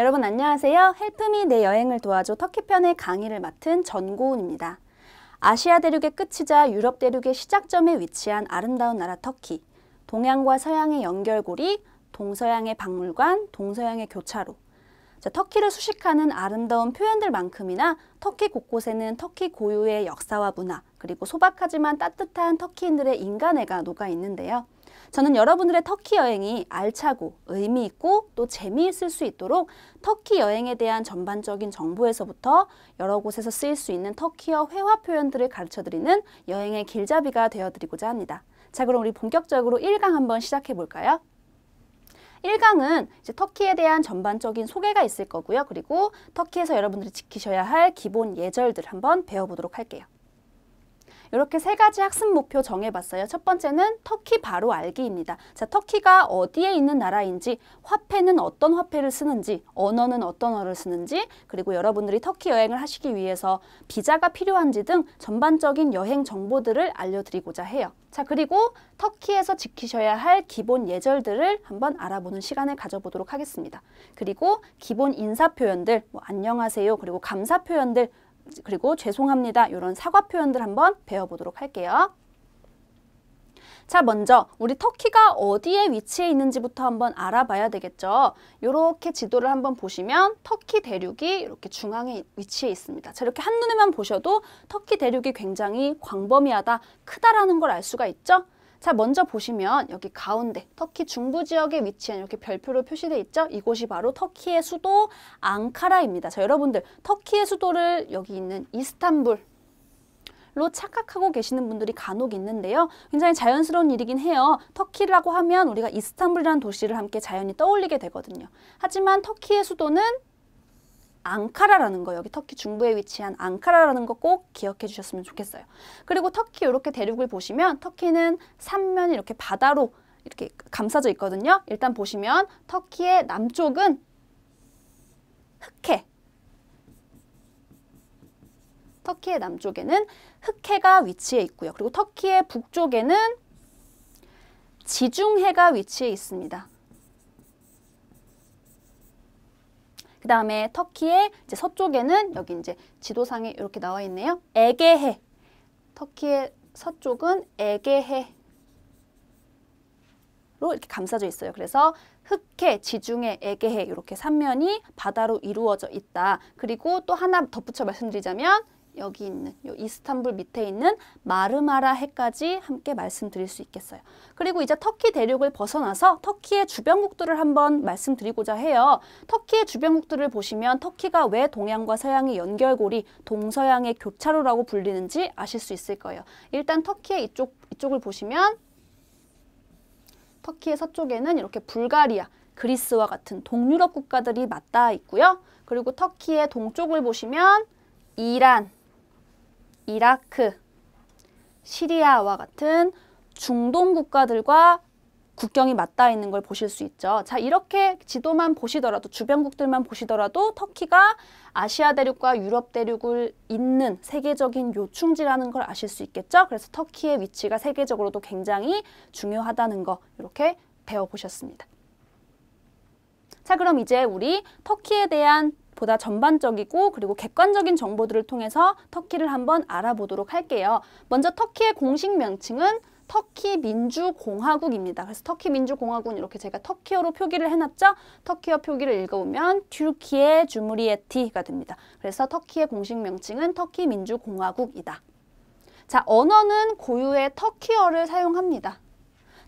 여러분 안녕하세요. 헬프미 내 여행을 도와줘 터키 편의 강의를 맡은 전고은입니다. 아시아 대륙의 끝이자 유럽 대륙의 시작점에 위치한 아름다운 나라 터키. 동양과 서양의 연결고리, 동서양의 박물관, 동서양의 교차로. 자, 터키를 수식하는 아름다운 표현들만큼이나 터키 곳곳에는 터키 고유의 역사와 문화, 그리고 소박하지만 따뜻한 터키인들의 인간애가 녹아 있는데요. 저는 여러분들의 터키 여행이 알차고 의미 있고 또 재미있을 수 있도록 터키 여행에 대한 전반적인 정보에서부터 여러 곳에서 쓰일 수 있는 터키어 회화 표현들을 가르쳐드리는 여행의 길잡이가 되어드리고자 합니다. 자 그럼 우리 본격적으로 1강 한번 시작해 볼까요? 1강은 이제 터키에 대한 전반적인 소개가 있을 거고요. 그리고 터키에서 여러분들이 지키셔야 할 기본 예절들 한번 배워보도록 할게요. 이렇게 세 가지 학습 목표 정해봤어요. 첫 번째는 터키 바로 알기입니다. 자, 터키가 어디에 있는 나라인지, 화폐는 어떤 화폐를 쓰는지, 언어는 어떤 언어를 쓰는지, 그리고 여러분들이 터키 여행을 하시기 위해서 비자가 필요한지 등 전반적인 여행 정보들을 알려드리고자 해요. 자, 그리고 터키에서 지키셔야 할 기본 예절들을 한번 알아보는 시간을 가져보도록 하겠습니다. 그리고 기본 인사 표현들, 뭐 안녕하세요, 그리고 감사 표현들 그리고 죄송합니다. 이런 사과 표현들 한번 배워보도록 할게요. 자, 먼저 우리 터키가 어디에 위치해 있는지부터 한번 알아봐야 되겠죠. 이렇게 지도를 한번 보시면 터키 대륙이 이렇게 중앙에 위치해 있습니다. 자, 이렇게 한눈에만 보셔도 터키 대륙이 굉장히 광범위하다, 크다라는 걸 알 수가 있죠. 자, 먼저 보시면 여기 가운데 터키 중부 지역에 위치한 이렇게 별표로 표시돼 있죠. 이곳이 바로 터키의 수도 앙카라입니다. 자, 여러분들 터키의 수도를 여기 있는 이스탄불 로 착각하고 계시는 분들이 간혹 있는데요. 굉장히 자연스러운 일이긴 해요. 터키라고 하면 우리가 이스탄불이라는 도시를 함께 자연히 떠올리게 되거든요. 하지만 터키의 수도는 앙카라라는 거 여기 터키 중부에 위치한 앙카라라는 거 꼭 기억해 주셨으면 좋겠어요. 그리고 터키 이렇게 대륙을 보시면 터키는 삼면이 이렇게 바다로 이렇게 감싸져 있거든요. 일단 보시면 터키의 남쪽은 흑해 터키의 남쪽에는 흑해가 위치해 있고요. 그리고 터키의 북쪽에는 지중해가 위치해 있습니다. 그 다음에 터키의 이제 서쪽에는 여기 이제 지도상에 이렇게 나와 있네요. 에게해. 터키의 서쪽은 에게해. 로 이렇게 감싸져 있어요. 그래서 흑해, 지중해, 에게해 이렇게 삼면이 바다로 이루어져 있다. 그리고 또 하나 덧붙여 말씀드리자면 여기 있는 요 이스탄불 밑에 있는 마르마라 해까지 함께 말씀드릴 수 있겠어요. 그리고 이제 터키 대륙을 벗어나서 터키의 주변국들을 한번 말씀드리고자 해요. 터키의 주변국들을 보시면 터키가 왜 동양과 서양의 연결고리, 동서양의 교차로라고 불리는지 아실 수 있을 거예요. 일단 터키의 이쪽 이쪽을 보시면 터키의 서쪽에는 이렇게 불가리아, 그리스와 같은 동유럽 국가들이 맞닿아 있고요. 그리고 터키의 동쪽을 보시면 이란, 이라크, 시리아와 같은 중동 국가들과 국경이 맞닿아 있는 걸 보실 수 있죠. 자, 이렇게 지도만 보시더라도 주변국들만 보시더라도 터키가 아시아 대륙과 유럽 대륙을 잇는 세계적인 요충지라는 걸 아실 수 있겠죠. 그래서 터키의 위치가 세계적으로도 굉장히 중요하다는 거 이렇게 배워보셨습니다. 자, 그럼 이제 우리 터키에 대한 보다 전반적이고 그리고 객관적인 정보들을 통해서 터키를 한번 알아보도록 할게요. 먼저 터키의 공식 명칭은 터키 민주공화국입니다. 그래서 터키 민주공화국은 이렇게 제가 터키어로 표기를 해놨죠. 터키어 표기를 읽어보면 튀르키예 주무리에티가 됩니다. 그래서 터키의 공식 명칭은 터키 민주공화국이다. 자, 언어는 고유의 터키어를 사용합니다.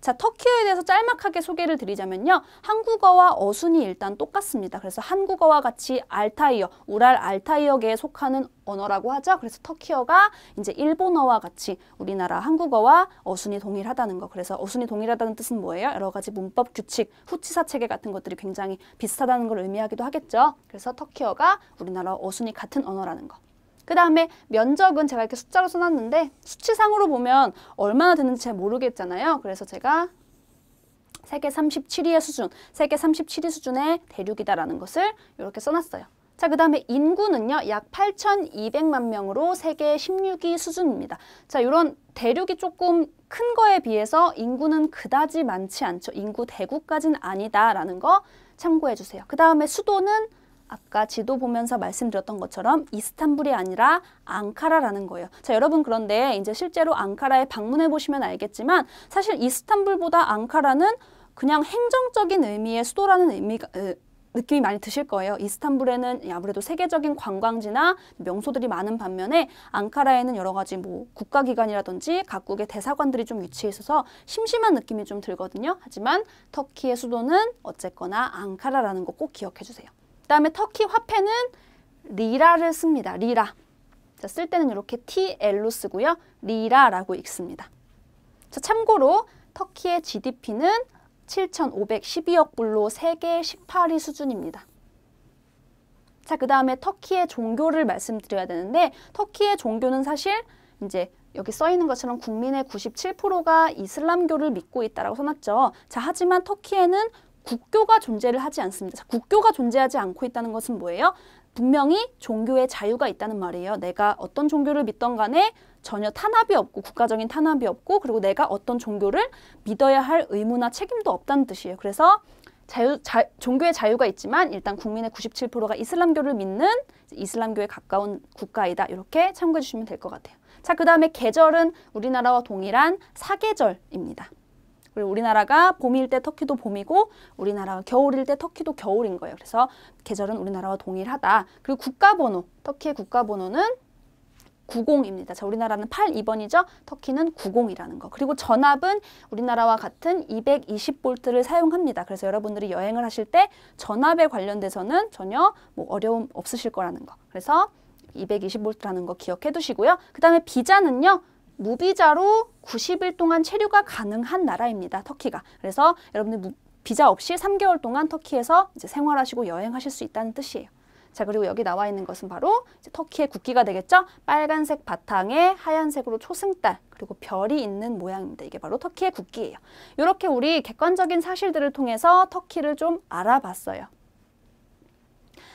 자, 터키어에 대해서 짤막하게 소개를 드리자면요. 한국어와 어순이 일단 똑같습니다. 그래서 한국어와 같이 알타이어, 우랄 알타이어계에 속하는 언어라고 하죠. 그래서 터키어가 이제 일본어와 같이 우리나라 한국어와 어순이 동일하다는 거. 그래서 어순이 동일하다는 뜻은 뭐예요? 여러 가지 문법 규칙, 후치사 체계 같은 것들이 굉장히 비슷하다는 걸 의미하기도 하겠죠. 그래서 터키어가 우리나라 어순이 같은 언어라는 거. 그 다음에 면적은 제가 이렇게 숫자로 써놨는데 수치상으로 보면 얼마나 되는지 잘 모르겠잖아요. 그래서 제가 세계 37위의 수준, 세계 37위 수준의 대륙이다라는 것을 이렇게 써놨어요. 자, 그 다음에 인구는요, 약 8,200만 명으로 세계 16위 수준입니다. 자, 이런 대륙이 조금 큰 거에 비해서 인구는 그다지 많지 않죠. 인구 대구까지는 아니다라는 거 참고해 주세요. 그 다음에 수도는 아까 지도 보면서 말씀드렸던 것처럼 이스탄불이 아니라 앙카라라는 거예요. 자, 여러분 그런데 이제 실제로 앙카라에 방문해 보시면 알겠지만 사실 이스탄불보다 앙카라는 그냥 행정적인 의미의 수도라는 의미가 으, 어, 느낌이 많이 드실 거예요. 이스탄불에는 아무래도 세계적인 관광지나 명소들이 많은 반면에 앙카라에는 여러 가지 뭐 국가기관이라든지 각국의 대사관들이 좀 위치해 있어서 심심한 느낌이 좀 들거든요. 하지만 터키의 수도는 어쨌거나 앙카라라는 거 꼭 기억해 주세요. 다음에 터키 화폐는 리라를 씁니다. 리라. 자, 쓸 때는 이렇게 TL로 쓰고요. 리라라고 읽습니다. 자, 참고로 터키의 GDP는 7,512억 불로 세계 18위 수준입니다. 자, 그 다음에 터키의 종교를 말씀드려야 되는데 터키의 종교는 사실 이제 여기 써 있는 것처럼 국민의 97%가 이슬람교를 믿고 있다라고 써놨죠. 자, 하지만 터키에는 국교가 존재를 하지 않습니다. 국교가 존재하지 않고 있다는 것은 뭐예요? 분명히 종교의 자유가 있다는 말이에요. 내가 어떤 종교를 믿던 간에 전혀 탄압이 없고 국가적인 탄압이 없고 그리고 내가 어떤 종교를 믿어야 할 의무나 책임도 없다는 뜻이에요. 그래서 자유, 자, 종교의 자유가 있지만 일단 국민의 97%가 이슬람교를 믿는 이슬람교에 가까운 국가이다. 이렇게 참고해 주시면 될 것 같아요. 자, 그 다음에 계절은 우리나라와 동일한 사계절입니다. 그리고 우리나라가 봄일 때 터키도 봄이고 우리나라가 겨울일 때 터키도 겨울인 거예요. 그래서 계절은 우리나라와 동일하다. 그리고 국가번호, 터키의 국가번호는 90입니다. 자, 우리나라는 82번이죠. 터키는 90이라는 거. 그리고 전압은 우리나라와 같은 220볼트를 사용합니다. 그래서 여러분들이 여행을 하실 때 전압에 관련돼서는 전혀 뭐 어려움 없으실 거라는 거. 그래서 220볼트라는 거 기억해 두시고요. 그 다음에 비자는요. 무비자로 90일 동안 체류가 가능한 나라입니다. 터키가. 그래서 여러분들 비자 없이 3개월 동안 터키에서 이제 생활하시고 여행하실 수 있다는 뜻이에요. 자 그리고 여기 나와 있는 것은 바로 터키의 국기가 되겠죠. 빨간색 바탕에 하얀색으로 초승달 그리고 별이 있는 모양입니다. 이게 바로 터키의 국기예요. 이렇게 우리 객관적인 사실들을 통해서 터키를 좀 알아봤어요.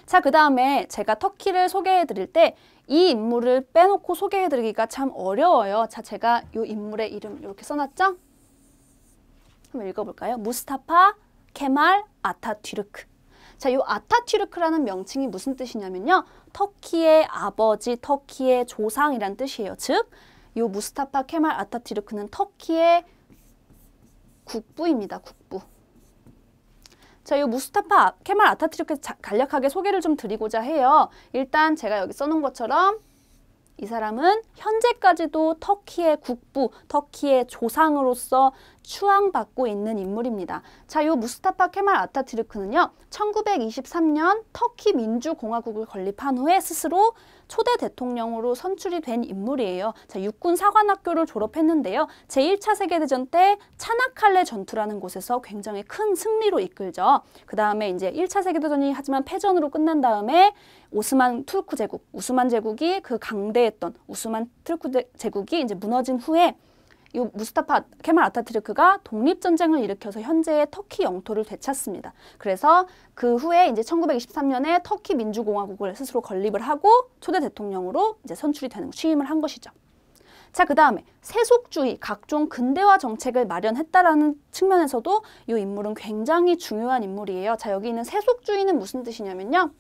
자, 그 다음에 제가 터키를 소개해 드릴 때이 인물을 빼놓고 소개해드리기가 참 어려워요. 자, 제가 이 인물의 이름 이렇게 써놨죠? 한번 읽어볼까요? 무스타파, 케말, 아타튀르크. 자, 이 아타튀르크라는 명칭이 무슨 뜻이냐면요. 터키의 아버지, 터키의 조상이란 뜻이에요. 즉, 이 무스타파 케말 아타튀르크는 터키의 국부입니다. 국 제가 이 무스타파 케말 아타트르크에 간략하게 소개를 좀 드리고자 해요. 일단 제가 여기 써놓은 것처럼 이 사람은 현재까지도 터키의 국부, 터키의 조상으로서 추앙받고 있는 인물입니다. 자, 요 무스타파 케말 아타트르크는요. 1923년 터키 민주공화국을 건립한 후에 스스로 초대 대통령으로 선출이 된 인물이에요. 자, 육군 사관학교를 졸업했는데요. 제1차 세계대전 때 차나칼레 전투라는 곳에서 굉장히 큰 승리로 이끌죠. 그 다음에 이제 1차 세계대전이 하지만 패전으로 끝난 다음에 오스만 투르크 제국, 우스만 제국이 그 강대했던 우스만 투르크 제국이 이제 무너진 후에 이 무스타파 케말 아타트르크가 독립 전쟁을 일으켜서 현재의 터키 영토를 되찾습니다. 그래서 그 후에 이제 1923년에 터키 민주공화국을 스스로 건립을 하고 초대 대통령으로 이제 선출이 되는 취임을 한 것이죠. 자, 그 다음에 세속주의, 각종 근대화 정책을 마련했다라는 측면에서도 이 인물은 굉장히 중요한 인물이에요. 자, 여기 있는 세속주의는 무슨 뜻이냐면요.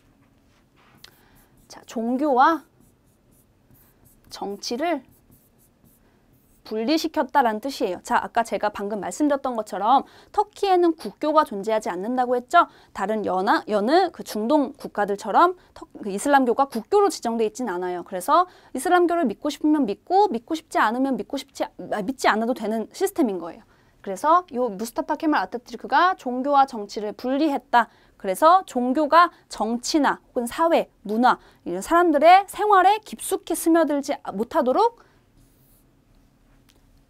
자, 종교와 정치를 분리시켰다라는 뜻이에요. 자, 아까 제가 방금 말씀드렸던 것처럼 터키에는 국교가 존재하지 않는다고 했죠. 다른 연하, 여느 그 중동 국가들처럼 터, 그 이슬람교가 국교로 지정돼 있진 않아요. 그래서 이슬람교를 믿고 싶으면 믿고 믿고 싶지 않으면 믿고 싶지 아, 믿지 않아도 되는 시스템인 거예요. 그래서 요 무스타파 케말 아타트르크가 종교와 정치를 분리했다. 그래서 종교가 정치나 혹은 사회, 문화 이런 사람들의 생활에 깊숙이 스며들지 못하도록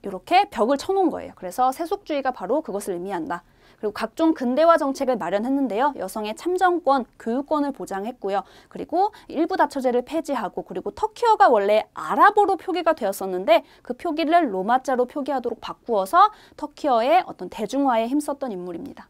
이렇게 벽을 쳐놓은 거예요. 그래서 세속주의가 바로 그것을 의미한다. 그리고 각종 근대화 정책을 마련했는데요. 여성의 참정권, 교육권을 보장했고요. 그리고 일부 다처제를 폐지하고 그리고 터키어가 원래 아랍어로 표기가 되었었는데 그 표기를 로마자로 표기하도록 바꾸어서 터키어의 어떤 대중화에 힘썼던 인물입니다.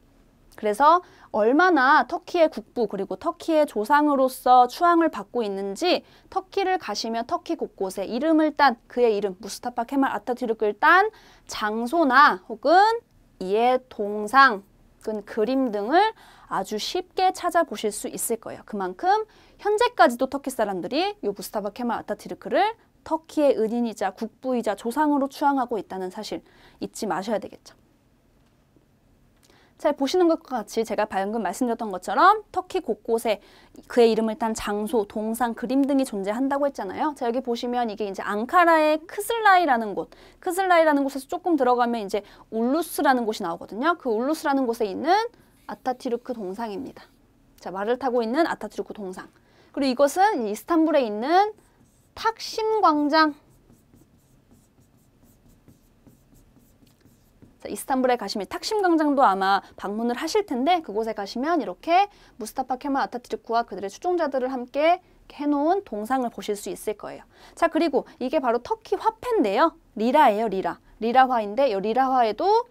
그래서 얼마나 터키의 국부 그리고 터키의 조상으로서 추앙을 받고 있는지 터키를 가시면 터키 곳곳에 이름을 딴 그의 이름 무스타파 케말 아타튀르크를 딴 장소나 혹은 이의 동상 혹은 그림 등을 아주 쉽게 찾아보실 수 있을 거예요. 그만큼 현재까지도 터키 사람들이 요 무스타파 케말 아타튀르크를 터키의 은인이자 국부이자 조상으로 추앙하고 있다는 사실 잊지 마셔야 되겠죠. 잘 보시는 것과 같이 제가 방금 말씀드렸던 것처럼 터키 곳곳에 그의 이름을 딴 장소, 동상, 그림 등이 존재한다고 했잖아요. 자, 여기 보시면 이게 이제 앙카라의 크슬라이라는 곳, 크슬라이라는 곳에서 조금 들어가면 이제 울루스라는 곳이 나오거든요. 그 울루스라는 곳에 있는 아타티르크 동상입니다. 자, 말을 타고 있는 아타티르크 동상. 그리고 이것은 이스탄불에 있는 탁심 광장 그 이스탄불에 가시면 탁심 광장도 아마 방문을 하실 텐데 그곳에 가시면 이렇게 무스타파 케말 아타트르크와 그들의 추종자들을 함께 해놓은 동상을 보실 수 있을 거예요. 자 그리고 이게 바로 터키 화폐인데요. 리라예요 리라. 리라화인데 이 리라화에도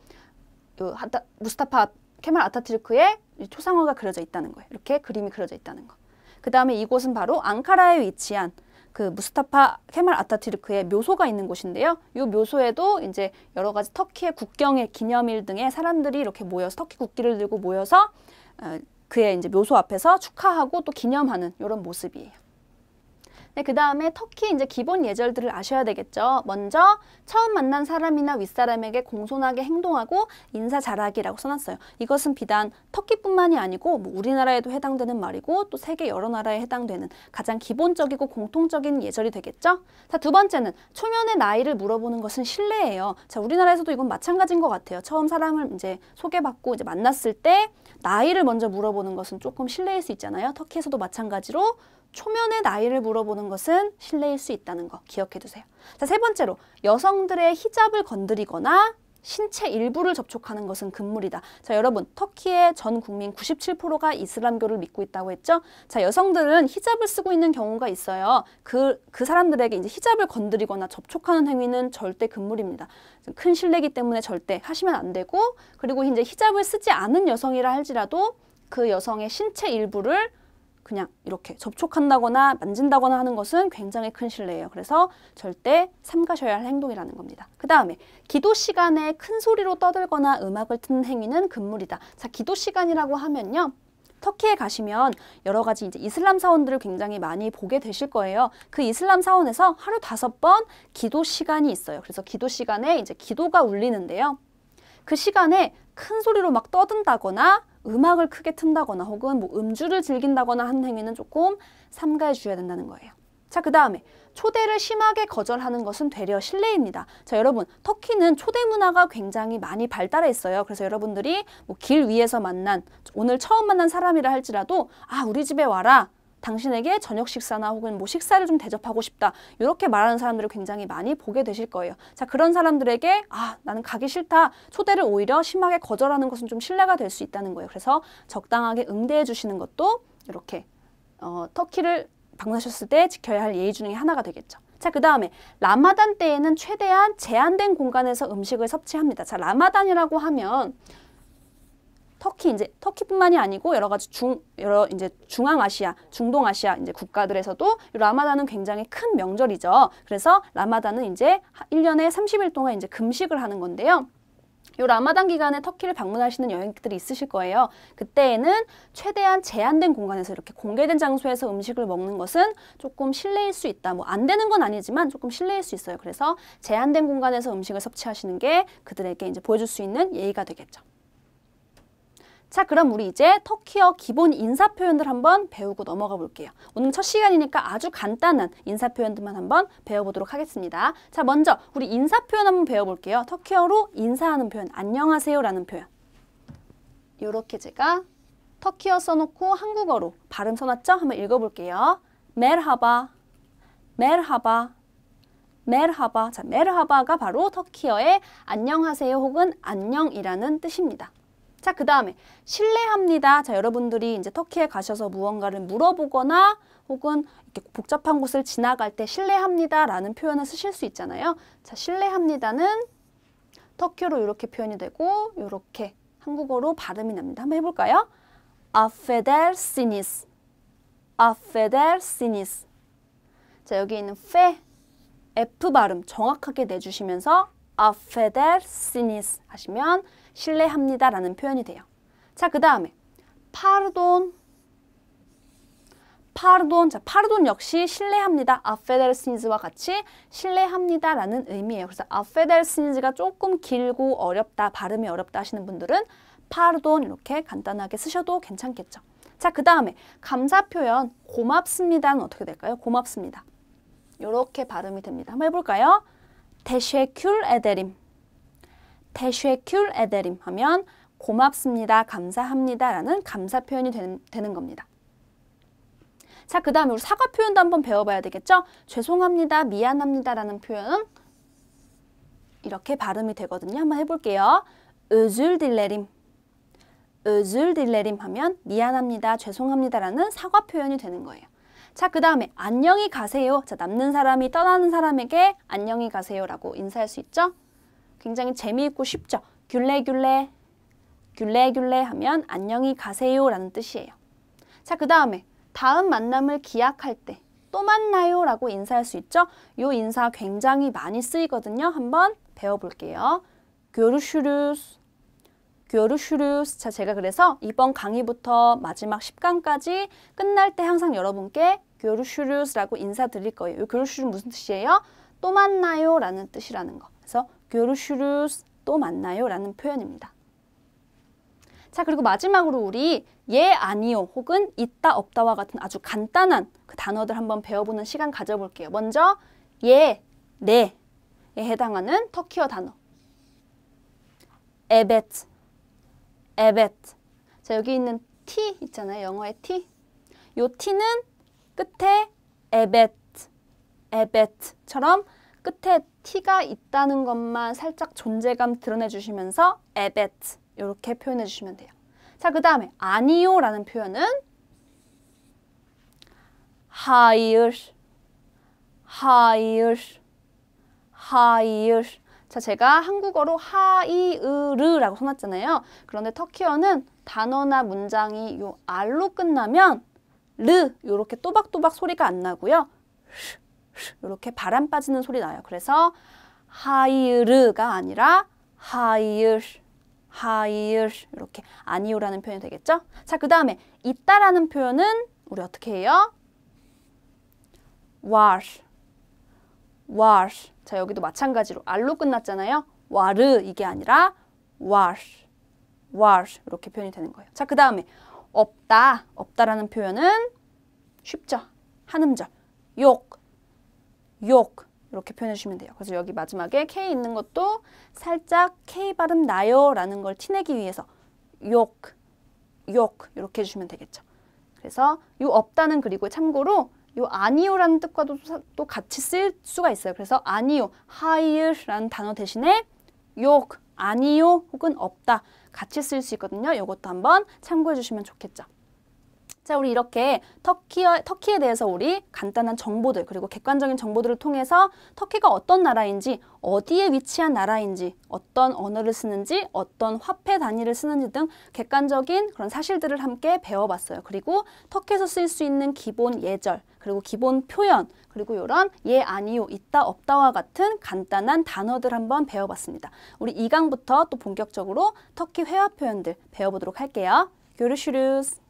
요 하타, 무스타파 케말 아타트르크의 초상화가 그려져 있다는 거예요. 이렇게 그림이 그려져 있다는 거. 그 다음에 이곳은 바로 앙카라에 위치한 그 무스타파 케말 아타티르크의 묘소가 있는 곳인데요. 이 묘소에도 이제 여러 가지 터키의 국경의 기념일 등의 사람들이 이렇게 모여서 터키 국기를 들고 모여서 어, 그의 이제 묘소 앞에서 축하하고 또 기념하는 이런 모습이에요. 네, 그 다음에 터키 이제 기본 예절들을 아셔야 되겠죠. 먼저 처음 만난 사람이나 윗사람에게 공손하게 행동하고 인사 잘하기라고 써놨어요. 이것은 비단 터키뿐만이 아니고 뭐 우리나라에도 해당되는 말이고 또 세계 여러 나라에 해당되는 가장 기본적이고 공통적인 예절이 되겠죠. 자, 두 번째는 초면의 나이를 물어보는 것은 실례예요 자, 우리나라에서도 이건 마찬가지인 것 같아요. 처음 사람을 이제 소개받고 이제 만났을 때 나이를 먼저 물어보는 것은 조금 실례일수 있잖아요. 터키에서도 마찬가지로 초면의 나이를 물어보는 중요 것은 실내일 수 있다는 거 기억해 두세요. 자, 세 번째로 여성들의 히잡을 건드리거나 신체 일부를 접촉하는 것은 금물이다. 자, 여러분, 터키의 전 국민 97%가 이슬람교를 믿고 있다고 했죠? 자, 여성들은 히잡을 쓰고 있는 경우가 있어요. 그, 그 사람들에게 이제 히잡을 건드리거나 접촉하는 행위는 절대 금물입니다. 큰 실례기 때문에 절대 하시면 안 되고, 그리고 이제 히잡을 쓰지 않은 여성이라 할지라도 그 여성의 신체 일부를 그냥 이렇게 접촉한다거나 만진다거나 하는 것은 굉장히 큰 실례예요. 그래서 절대 삼가셔야 할 행동이라는 겁니다. 그 다음에 기도 시간에 큰 소리로 떠들거나 음악을 듣는 행위는 금물이다. 자, 기도 시간이라고 하면요. 터키에 가시면 여러 가지 이제 이슬람 사원들을 굉장히 많이 보게 되실 거예요. 그 이슬람 사원에서 하루 다섯 번 기도 시간이 있어요. 그래서 기도 시간에 이제 기도가 울리는데요. 그 시간에 큰 소리로 막 떠든다거나 음악을 크게 튼다거나 혹은 뭐 음주를 즐긴다거나 하는 행위는 조금 삼가해 주셔야 된다는 거예요. 자, 그 다음에 초대를 심하게 거절하는 것은 되려 실례입니다. 자, 여러분, 터키는 초대 문화가 굉장히 많이 발달해 있어요. 그래서 여러분들이 뭐길 위에서 만난, 오늘 처음 만난 사람이라 할지라도, 아, 우리 집에 와라. 당신에게 저녁 식사나 혹은 뭐 식사를 좀 대접하고 싶다. 이렇게 말하는 사람들을 굉장히 많이 보게 되실 거예요. 자, 그런 사람들에게 아, 나는 가기 싫다. 초대를 오히려 심하게 거절하는 것은 좀 신뢰가 될 수 있다는 거예요. 그래서 적당하게 응대해 주시는 것도 이렇게 어, 터키를 방문하셨을 때 지켜야 할 예의 중에 하나가 되겠죠. 자, 그 다음에 라마단 때에는 최대한 제한된 공간에서 음식을 섭취합니다. 자, 라마단이라고 하면 터키 이제 터키뿐만이 아니고 여러 가지 중 여러 이제 중앙아시아, 중동아시아 이제 국가들에서도 라마단은 굉장히 큰 명절이죠. 그래서 라마단은 이제 일년에 30일 동안 이제 금식을 하는 건데요. 요 라마단 기간에 터키를 방문하시는 여행객들이 있으실 거예요. 그때에는 최대한 제한된 공간에서 이렇게 공개된 장소에서 음식을 먹는 것은 조금 실례일 수 있다. 뭐 안 되는 건 아니지만 조금 실례일 수 있어요. 그래서 제한된 공간에서 음식을 섭취하시는 게 그들에게 이제 보여줄 수 있는 예의가 되겠죠. 자, 그럼 우리 이제 터키어 기본 인사 표현들 한번 배우고 넘어가 볼게요. 오늘 첫 시간이니까 아주 간단한 인사 표현들만 한번 배워보도록 하겠습니다. 자, 먼저 우리 인사 표현 한번 배워볼게요. 터키어로 인사하는 표현, 안녕하세요라는 표현. 요렇게 제가 터키어 써놓고 한국어로 발음 써놨죠? 한번 읽어볼게요. 메르하바, 메르하바, 메하바 자, 메르하바가 바로 터키어의 안녕하세요 혹은 안녕이라는 뜻입니다. 자, 그 다음에 실례합니다 자, 여러분들이 이제 터키에 가셔서 무언가를 물어보거나 혹은 이렇게 복잡한 곳을 지나갈 때실례합니다라는 표현을 쓰실 수 있잖아요. 자, 실례합니다는 터키어로 이렇게 표현이 되고 이렇게 한국어로 발음이 납니다. 한번 해볼까요? 아페델시니스 아페델시니스 자, 여기 있는 페 e f 발음 정확하게 내주시면서 아페델시니스 하시면 실례합니다라는 표현이 돼요. 자, 그 다음에 파르돈 파르돈 자, 파르돈 역시 실례합니다 아페델스니즈와 같이 실례합니다라는 의미예요. 그래서 아페델스니즈가 조금 길고 어렵다, 발음이 어렵다 하시는 분들은 파르돈 이렇게 간단하게 쓰셔도 괜찮겠죠. 자, 그 다음에 감사 표현 고맙습니다는 어떻게 될까요? 고맙습니다. 이렇게 발음이 됩니다. 한번 해볼까요? 데쉐큘 에데림 대쉐큘 에데림 하면 고맙습니다, 감사합니다라는 감사 표현이 되는, 되는 겁니다. 자, 그 다음에 우리 사과 표현도 한번 배워봐야 되겠죠? 죄송합니다, 미안합니다라는 표현 이렇게 발음이 되거든요. 한번 해볼게요. 으 z 딜레림으 l 딜레림 하면 미안합니다, 죄송합니다라는 사과 표현이 되는 거예요. 자, 그 다음에 안녕히 가세요. 자, 남는 사람이 떠나는 사람에게 안녕히 가세요라고 인사할 수 있죠? 굉장히 재미있고 쉽죠. 귤레귤레, 귤레귤레 하면 안녕히 가세요 라는 뜻이에요. 자, 그 다음에 다음 만남을 기약할 때 또 만나요 라고 인사할 수 있죠. 요 인사 굉장히 많이 쓰이거든요. 한번 배워볼게요. 교르슈르스교르슈르스 자, 제가 그래서 이번 강의부터 마지막 10강까지 끝날 때 항상 여러분께 교르슈르스라고 인사드릴 거예요. 요교르슈르스 무슨 뜻이에요? 또 만나요 라는 뜻이라는 거. 그래서 görüşürüz 또 만나요 라는 표현입니다. 자 그리고 마지막으로 우리 예, 아니요 혹은 있다, 없다와 같은 아주 간단한 그 단어들 한번 배워보는 시간 가져볼게요. 먼저 예, 네에 해당하는 터키어 단어 evet, 자 여기 있는 t 있잖아요. 영어의 t 요 t는 끝에 evet, 처럼 끝에 t가 있다는 것만 살짝 존재감 드러내주시면서 에베트 이렇게 표현해주시면 돼요. 자, 그 다음에 아니요라는 표현은 hayır, hayır, hayır. 자, 제가 한국어로 하이으르라고 써놨잖아요. 그런데 터키어는 단어나 문장이 요 알로 끝나면 르 이렇게 또박또박 소리가 안 나고요. 이렇게 바람 빠지는 소리 나요. 그래서 하이르가 아니라 하이르 하이르 이렇게 아니오라는 표현이 되겠죠? 자, 그 다음에 있다라는 표현은 우리 어떻게 해요? war w 자, 여기도 마찬가지로 알로 끝났잖아요. 와르 이게 아니라 war w 이렇게 표현이 되는 거예요. 자, 그 다음에 없다 없다라는 표현은 쉽죠? 한음절 욕욕 이렇게 표현해 주시면 돼요. 그래서 여기 마지막에 K 있는 것도 살짝 K 발음 나요 라는 걸 티내기 위해서 욕, 욕 이렇게 해주시면 되겠죠. 그래서 요 없다는 그리고 참고로 요 아니요라는 뜻과도 또 같이 쓸 수가 있어요. 그래서 아니요, h i g 라는 단어 대신에 욕, 아니요 혹은 없다 같이 쓸 수 있거든요. 이것도 한번 참고해 주시면 좋겠죠. 자, 우리 이렇게 터키어, 터키에 대해서 우리 간단한 정보들 그리고 객관적인 정보들을 통해서 터키가 어떤 나라인지 어디에 위치한 나라인지 어떤 언어를 쓰는지 어떤 화폐 단위를 쓰는지 등 객관적인 그런 사실들을 함께 배워봤어요. 그리고 터키에서 쓸 수 있는 기본 예절 그리고 기본 표현 그리고 이런 예 아니요 있다 없다와 같은 간단한 단어들 한번 배워봤습니다. 우리 이강부터또 본격적으로 터키 회화 표현들 배워보도록 할게요. 교 ö r ü 스